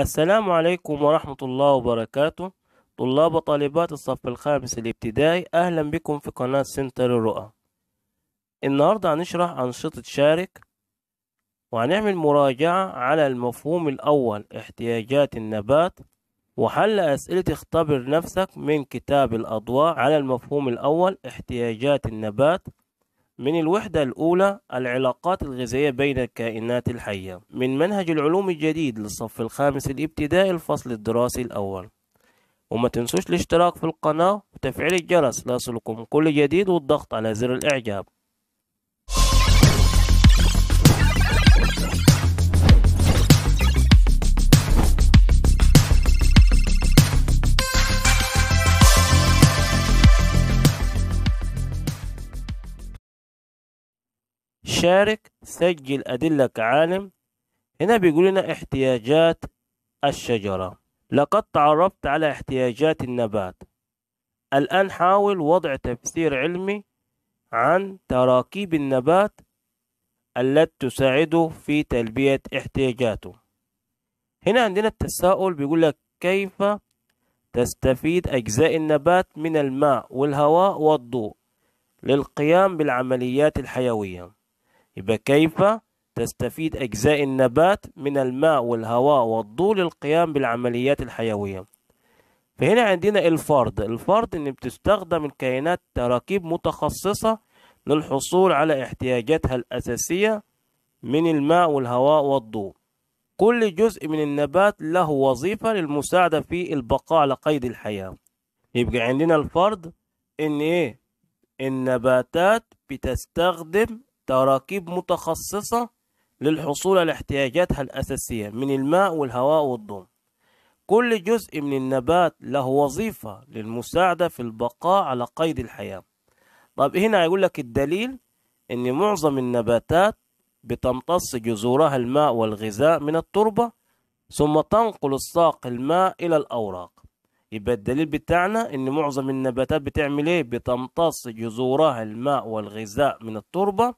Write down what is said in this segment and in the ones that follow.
السلام عليكم ورحمة الله وبركاته طلاب وطالبات الصف الخامس الابتدائي أهلا بكم في قناة سنتر الرؤى النهاردة هنشرح أنشطة شارك وهنعمل مراجعة على المفهوم الأول احتياجات النبات وحل أسئلة اختبر نفسك من كتاب الأضواء على المفهوم الأول احتياجات النبات من الوحدة الأولى العلاقات الغذائية بين الكائنات الحية من منهج العلوم الجديد للصف الخامس الابتدائي الفصل الدراسي الأول وما تنسوش الاشتراك في القناة وتفعيل الجرس ليصلكم كل جديد والضغط على زر الإعجاب شارك سجل أدلة كعالم هنا بيقول لنا احتياجات الشجرة لقد تعرفت على احتياجات النبات الآن حاول وضع تفسير علمي عن تراكيب النبات التي تساعده في تلبية احتياجاته هنا عندنا التساؤل بيقول لك كيف تستفيد أجزاء النبات من الماء والهواء والضوء للقيام بالعمليات الحيوية يبقى كيف تستفيد أجزاء النبات من الماء والهواء والضوء للقيام بالعمليات الحيوية فهنا عندنا الفرد الفرد إن بتستخدم الكائنات تراكيب متخصصة للحصول على احتياجاتها الأساسية من الماء والهواء والضوء كل جزء من النبات له وظيفة للمساعدة في البقاء على قيد الحياة يبقى عندنا الفرد إن إيه النباتات بتستخدم تراكيب متخصصة للحصول على احتياجاتها الأساسية من الماء والهواء والضوء كل جزء من النبات له وظيفة للمساعدة في البقاء على قيد الحياة طب هنا يقول لك الدليل ان معظم النباتات بتمتص جذورها الماء والغذاء من التربة ثم تنقل الساق الماء الى الاوراق يبقى الدليل بتاعنا ان معظم النباتات بتعمل ايه بتمتص جذورها الماء والغذاء من التربة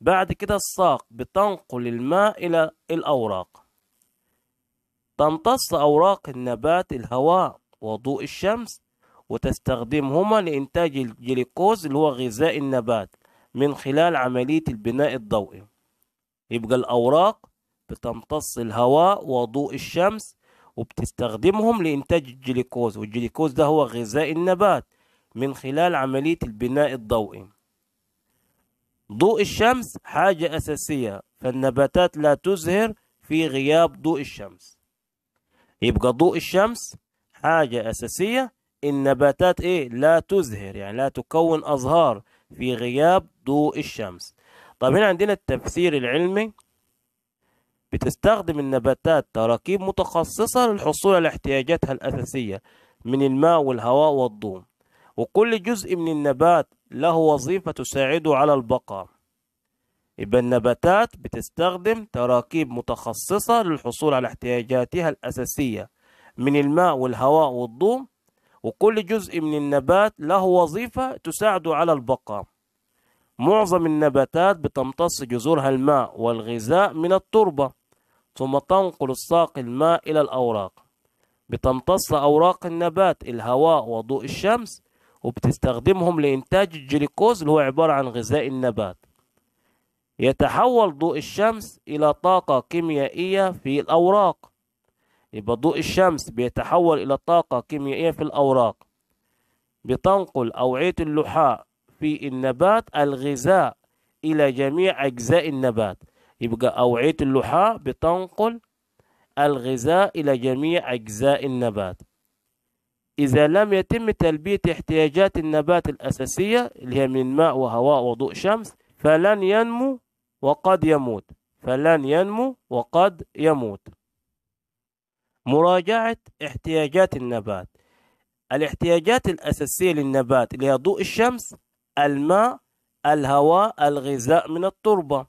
بعد كده الساق بتنقل الماء إلى الأوراق تمتص أوراق النبات الهواء وضوء الشمس وتستخدمهما لإنتاج الجليكوز اللي هو غذاء النبات من خلال عملية البناء الضوئي يبقى الأوراق بتمتص الهواء وضوء الشمس وبتستخدمهم لإنتاج الجليكوز والجليكوز ده هو غذاء النبات من خلال عملية البناء الضوئي ضوء الشمس حاجة أساسية فالنباتات لا تزهر في غياب ضوء الشمس يبقى ضوء الشمس حاجة أساسية النباتات إيه لا تزهر يعني لا تكون أزهار في غياب ضوء الشمس طب هنا عندنا التفسير العلمي بتستخدم النباتات تراكيب متخصصة للحصول على احتياجاتها الأساسية من الماء والهواء والضوء وكل جزء من النبات له وظيفة تساعده على البقاء يبقى النباتات بتستخدم تراكيب متخصصة للحصول على احتياجاتها الأساسية من الماء والهواء والضوء وكل جزء من النبات له وظيفة تساعده على البقاء معظم النباتات بتمتص جذورها الماء والغذاء من التربة ثم تنقل الساق الماء إلى الأوراق بتمتص أوراق النبات الهواء وضوء الشمس وبتستخدمهم لإنتاج الجليكوز اللي هو عبارة عن غذاء النبات يتحول ضوء الشمس إلى طاقة كيميائية في الأوراق يبقى ضوء الشمس بيتحول إلى طاقة كيميائية في الأوراق بتنقل أوعية اللحاء في النبات الغذاء إلى جميع أجزاء النبات يبقى أوعية اللحاء بتنقل الغذاء إلى جميع أجزاء النبات إذا لم يتم تلبية احتياجات النبات الأساسية اللي هي من ماء وهواء وضوء شمس فلن ينمو وقد يموت فلن ينمو وقد يموت مراجعة احتياجات النبات الاحتياجات الأساسية للنبات اللي هي ضوء الشمس الماء الهواء الغذاء من التربة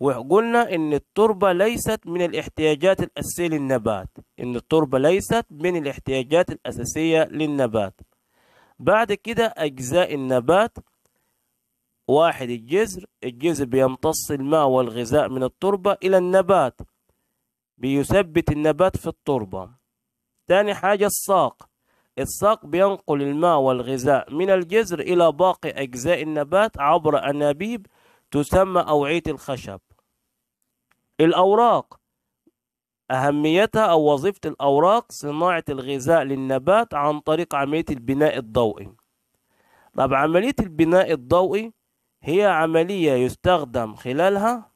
وقلنا ان التربة ليست من الاحتياجات الاساسية للنبات ان التربة ليست من الاحتياجات الاساسية للنبات بعد كده اجزاء النبات واحد الجذر الجذر بيمتص الماء والغذاء من التربة الى النبات بيثبت النبات في التربة تاني حاجة الساق الساق بينقل الماء والغذاء من الجذر إلى باقي أجزاء النبات عبر أنابيب تسمى أوعية الخشب الأوراق أهميتها أو وظيفة الأوراق صناعة الغذاء للنبات عن طريق عملية البناء الضوئي طب عملية البناء الضوئي هي عملية يستخدم خلالها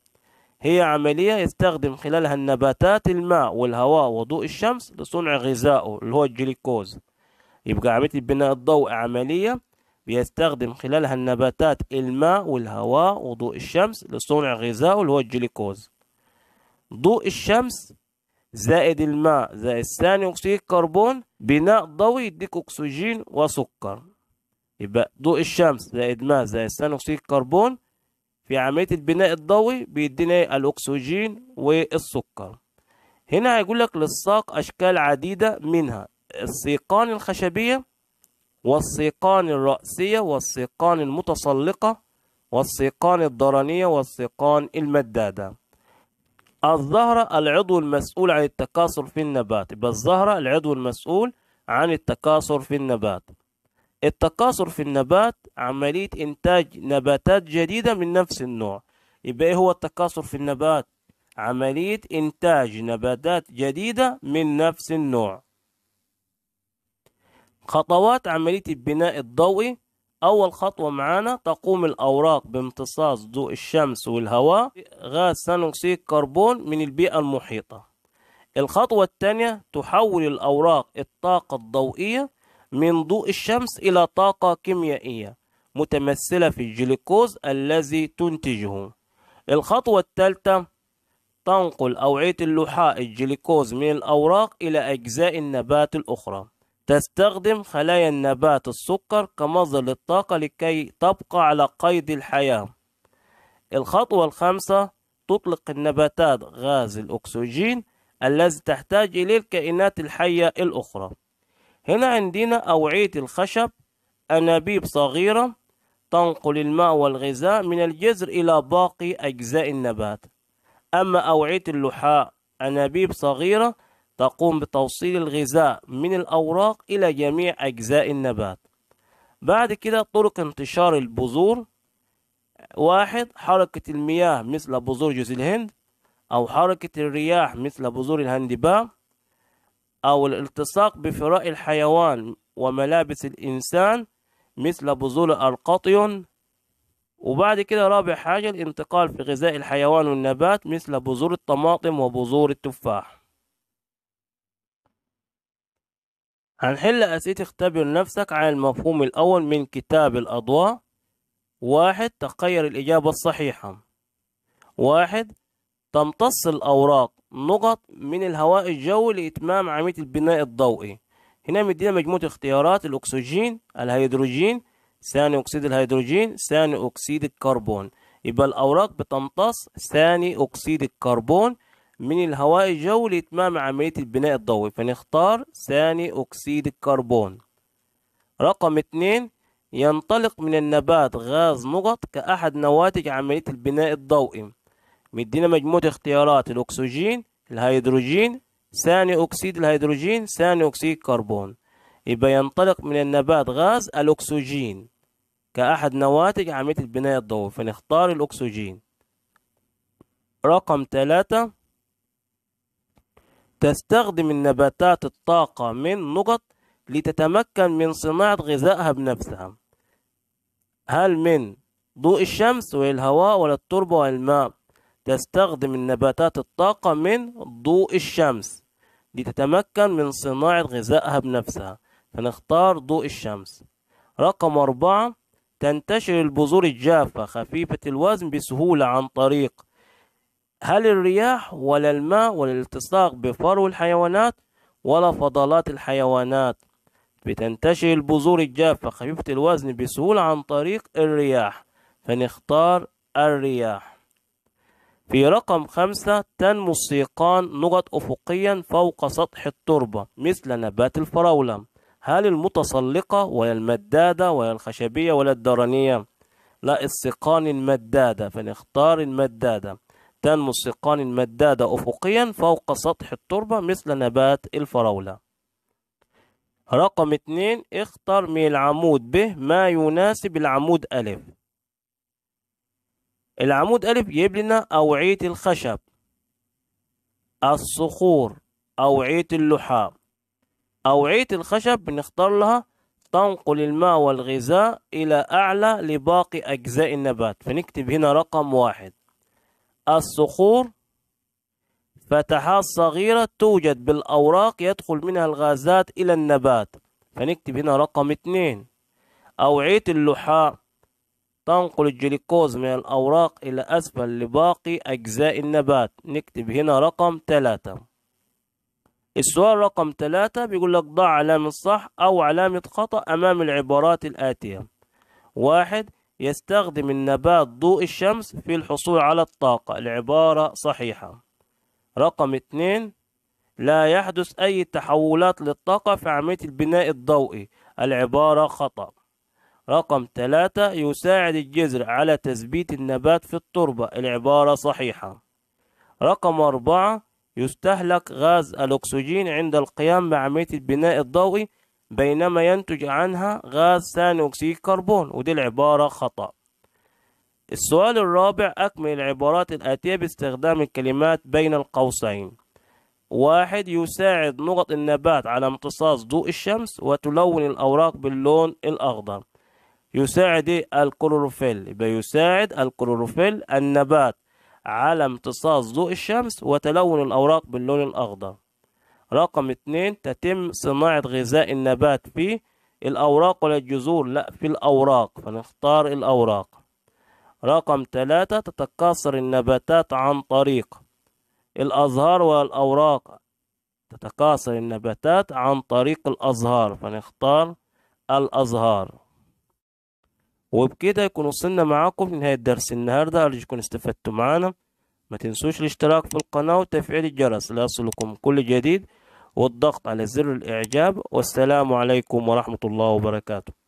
هي عملية يستخدم خلالها النباتات الماء والهواء وضوء الشمس لصنع غذائه اللي هو الجليكوز يبقى عملية البناء الضوئي عملية بيستخدم خلالها النباتات الماء والهواء وضوء الشمس لصنع غذائه اللي هو الجليكوز ضوء الشمس زائد الماء زائد ثاني أكسيد الكربون بناء ضوء يديك أكسجين وسكر يبقى ضوء الشمس زائد ماء زائد ثاني أكسيد الكربون في عملية البناء الضوئي بيدينا الأكسجين والسكر هنا هيقول لك للساق أشكال عديدة منها السيقان الخشبية والسيقان الرأسية والسيقان المتسلقة والسيقان الضرنية والسيقان المدادة الزهرة العضو المسؤول عن التكاثر في النبات يبقى الزهرة العضو المسؤول عن التكاثر في النبات التكاثر في النبات عملية إنتاج نباتات جديدة من نفس النوع يبقى إيه هو التكاثر في النبات عملية إنتاج نباتات جديدة من نفس النوع خطوات عملية البناء الضوئي أول خطوة معانا تقوم الأوراق بامتصاص ضوء الشمس والهواء غاز ثاني أكسيد الكربون من البيئة المحيطة الخطوة الثانية تحول الأوراق الطاقة الضوئية من ضوء الشمس إلى طاقة كيميائية متمثلة في الجلوكوز الذي تنتجه الخطوة الثالثة تنقل أوعية اللحاء الجلوكوز من الأوراق إلى أجزاء النبات الأخرى تستخدم خلايا النبات السكر كمصدر للطاقة لكي تبقى على قيد الحياة الخطوة الخامسة تطلق النباتات غاز الأكسجين الذي تحتاج إليه الكائنات الحية الأخرى هنا عندنا أوعية الخشب أنابيب صغيرة تنقل الماء والغذاء من الجذر إلى باقي أجزاء النبات أما أوعية اللحاء أنابيب صغيرة تقوم بتوصيل الغذاء من الأوراق إلى جميع أجزاء النبات بعد كده طرق انتشار البذور واحد حركة المياه مثل بذور جوز الهند أو حركة الرياح مثل بذور الهندباء أو الالتصاق بفراء الحيوان وملابس الإنسان مثل بذور القطيون وبعد كده رابع حاجة الانتقال في غذاء الحيوان والنبات مثل بذور الطماطم وبذور التفاح هنحل أسئلة اختبر نفسك عن المفهوم الأول من كتاب الأضواء واحد تخير الإجابة الصحيحة واحد تمتص الأوراق نقط من الهواء الجوي لإتمام عملية البناء الضوئي هنا مدينا مجموعة اختيارات الأكسجين الهيدروجين ثاني أكسيد الهيدروجين ثاني أكسيد الكربون يبقى الأوراق بتمتص ثاني أكسيد الكربون من الهواء الجوي لإتمام عملية البناء الضوئي فنختار ثاني أكسيد الكربون رقم اتنين ينطلق من النبات غاز نقط كأحد نواتج عملية البناء الضوئي مدينا مجموعة اختيارات الأكسجين الهيدروجين ثاني أكسيد الهيدروجين ثاني أكسيد الكربون يبقى ينطلق من النبات غاز الأكسجين كأحد نواتج عملية البناء الضوئي فنختار الأكسجين رقم ثلاثة تستخدم النباتات الطاقة من نقط لتتمكن من صناعة غذائها بنفسها هل من ضوء الشمس والهواء ولا التربة والماء تستخدم النباتات الطاقة من ضوء الشمس لتتمكن من صناعة غذائها بنفسها فنختار ضوء الشمس رقم أربعة تنتشر البذور الجافة خفيفة الوزن بسهولة عن طريق هل الرياح ولا الماء ولا الالتصاق بفرو الحيوانات ولا فضلات الحيوانات بتنتشر البذور الجافة خفيفة الوزن بسهولة عن طريق الرياح فنختار الرياح في رقم خمسة تنمو السيقان نقط أفقيا فوق سطح التربة مثل نبات الفراولة هل المتسلقة ولا المدادة ولا الخشبية ولا الدرنية لا السيقان المدادة فنختار المدادة نباتان مسقان مدادة أفقيا فوق سطح التربة مثل نبات الفراولة رقم اتنين اختر من العمود ب ما يناسب العمود ألف العمود ألف يجيب لنا أوعية الخشب الصخور أوعية اللحام أوعية الخشب بنختار لها تنقل الماء والغذاء إلى أعلى لباقي أجزاء النبات فنكتب هنا رقم واحد الصخور فتحات صغيرة توجد بالأوراق يدخل منها الغازات إلى النبات فنكتب هنا رقم اتنين أوعية اللحاء تنقل الجلوكوز من الأوراق إلى أسفل لباقي أجزاء النبات نكتب هنا رقم ثلاثة السؤال رقم ثلاثة بيقول لك ضع علامة صح أو علامة خطأ أمام العبارات الآتية واحد يستخدم النبات ضوء الشمس في الحصول على الطاقة العبارة صحيحة رقم اثنين لا يحدث أي تحولات للطاقة في عملية البناء الضوئي العبارة خطأ رقم ثلاثة يساعد الجذر على تثبيت النبات في التربة العبارة صحيحة رقم أربعة يستهلك غاز الأكسجين عند القيام بعملية البناء الضوئي بينما ينتج عنها غاز ثاني أكسيد الكربون ودي العبارة خطأ السؤال الرابع أكمل العبارات الآتية باستخدام الكلمات بين القوسين واحد يساعد نقط النبات على امتصاص ضوء الشمس وتلون الأوراق باللون الأخضر يساعد إيه؟ الكلوروفيل بيساعد الكلوروفيل النبات على امتصاص ضوء الشمس وتلون الأوراق باللون الأخضر رقم اتنين تتم صناعة غذاء النبات في الأوراق ولا الجذور لا في الأوراق فنختار الأوراق رقم تلاتة تتكاثر النباتات عن طريق الأزهار والأوراق تتكاثر النباتات عن طريق الأزهار فنختار الأزهار وبكده يكون وصلنا معاكم لنهاية درس النهاردة أرجو تكونوا استفدتوا معانا ما تنسوش الاشتراك في القناة وتفعيل الجرس ليصلكم كل جديد والضغط على زر الإعجاب والسلام عليكم ورحمة الله وبركاته